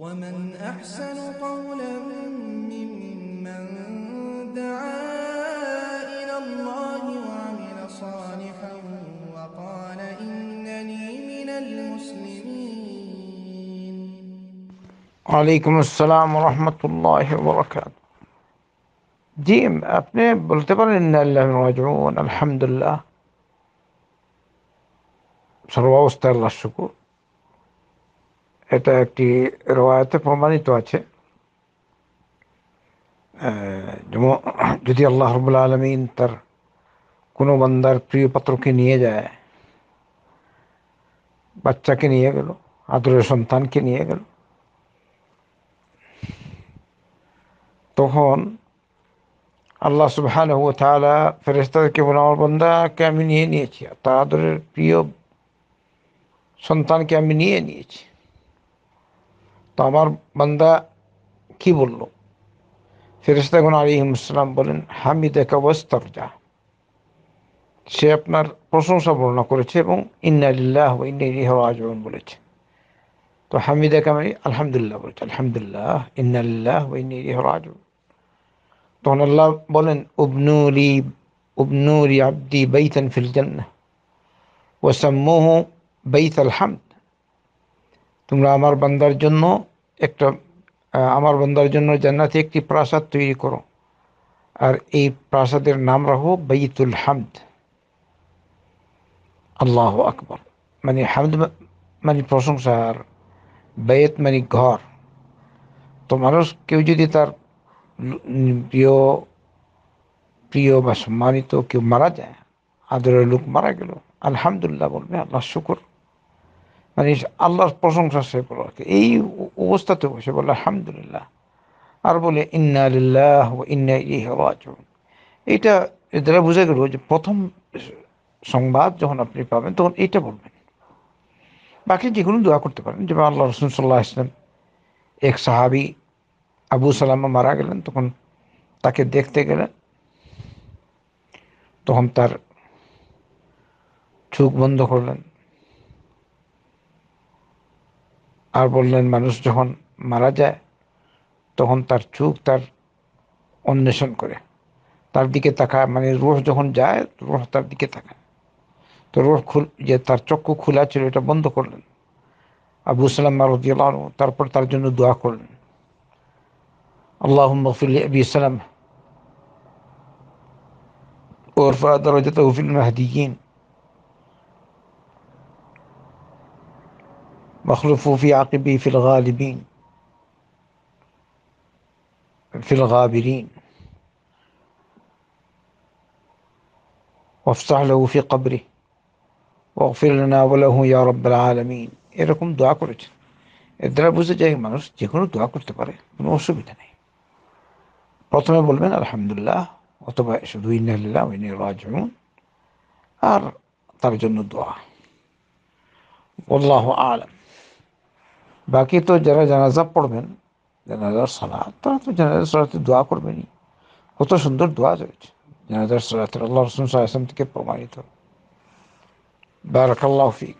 ومن أحسن قولا ممن دعا إلى الله وعمل صالحا وقال إنني من المسلمين وعليكم السلام ورحمة الله وبركاته جيم أبني بلتبر إن الله راجعون الحمد لله सर्वावस्था अल्लाह الشكر এটা একটি রয়াতে প্রমাণিত আছে যেমন যদি আল্লাহ রবুল আলমিন তার কোনো বান্দার প্রিয় পাত্রকে নিয়ে যায় বাচ্চাকে নিয়ে গেল আদরের সন্তানকে নিয়ে গেল তখন আল্লাহ সুবহান হু তাহলে ফেরেস্তাদেরকে বলে আমার বন্দাকে আমি নিয়ে নিয়েছি তার আদরের প্রিয় সন্তানকে আমি নিয়ে নিয়েছি তো আমার বান্দা কি বলল ফেরিস্তাগুন আলী ইসলাম বলেন হামিদে কবস্তর যা সে আপনার প্রশংসা বর্ণনা করেছে এবং ইন্নালিল্লাহ ইন্নাইলিহ আজমন বলেছে তো হামিদ হামিদে মানে কামারি আলহামদুলিল্লাহ বলেছে আলহামদুল্লাহ ইন্নালিল্লাহ ইন্নাইলিহ আজমন তখন আল্লাহ বলেন উবনুরি উবনুরি আব্দি বৈতন ফিল জান্নাহ ওয়াসাম্মুহু বাইত আল হামদ তোমরা আমার বান্দার জন্য একটা আমার বন্দার জন্য জান্নাতে একটি প্রাসাদ তৈরি করো আর এই প্রাসাদের নাম রাখো বৈতুল হামদ আল্লাহ আকবর মানে হামদ মানে প্রশংসা আর বেত মানে ঘর তো মানুষ কেউ যদি তার প্রিয় প্রিয় বা সম্মানিত কেউ মারা যায় আদরের লোক মারা গেল আলহামদুলিল্লাহ বলবে আল্লাহ শুকুর মানে আল্লাহর প্রশংসা সে করো এই অবস্থাতে বসে বলে আলহামদুলিল্লাহ আর বলে ইন্না আলিল্লাহ ইন্না ইহরাজুন এটা দ্বারা বোঝা গেল যে প্রথম সংবাদ যখন আপনি পাবেন তখন এইটা বলবেন বাকি যে কোনো দোয়া করতে পারেন যেমন আল্লাহ রসুল সাল্লাহ ইসলাম এক সাহাবি আবু সালাম মারা গেলেন তখন তাকে দেখতে গেলেন তখন তার চোখ বন্ধ করলেন আর বললেন মানুষ যখন মারা যায় তখন তার চোখ তার অন্বেষণ করে তার দিকে তাকায় মানে রোহ যখন যায় রোহ তার দিকে তাকায় তো রোহ খুল যে তার চক্ষু খোলা ছিল এটা বন্ধ করলেন আবু সালাম মারুদ্দিয়াল তারপর তার জন্য দোয়া করলেন আল্লাহ মফিল আবি সালাম ওরফা দরজাত উফিল মাহাদিগিন واخلفوا في عقبي في الغالبين في الغابرين وافتح له في قبره واغفر لنا وله يا رب العالمين إلكم إيه دعاء كرت إدرا بوزة جاي منوس جيكونو دعاء كرت باري منوسو بيتاني بطمة بولمن الحمد لله وطبع شدو إنا لله وإنا راجعون أر ترجم الدعاء والله أعلم বাকি তো যারা জানাজা পড়বেন জানাজার সালা তারা তো জানাজার সালাতে দোয়া করবেনই কত সুন্দর দোয়া রয়েছে জানাজার সালাতের আল্লাহ রসুল সাল্লাহ থেকে প্রমাণিত বারাকাল্লাহ ফিক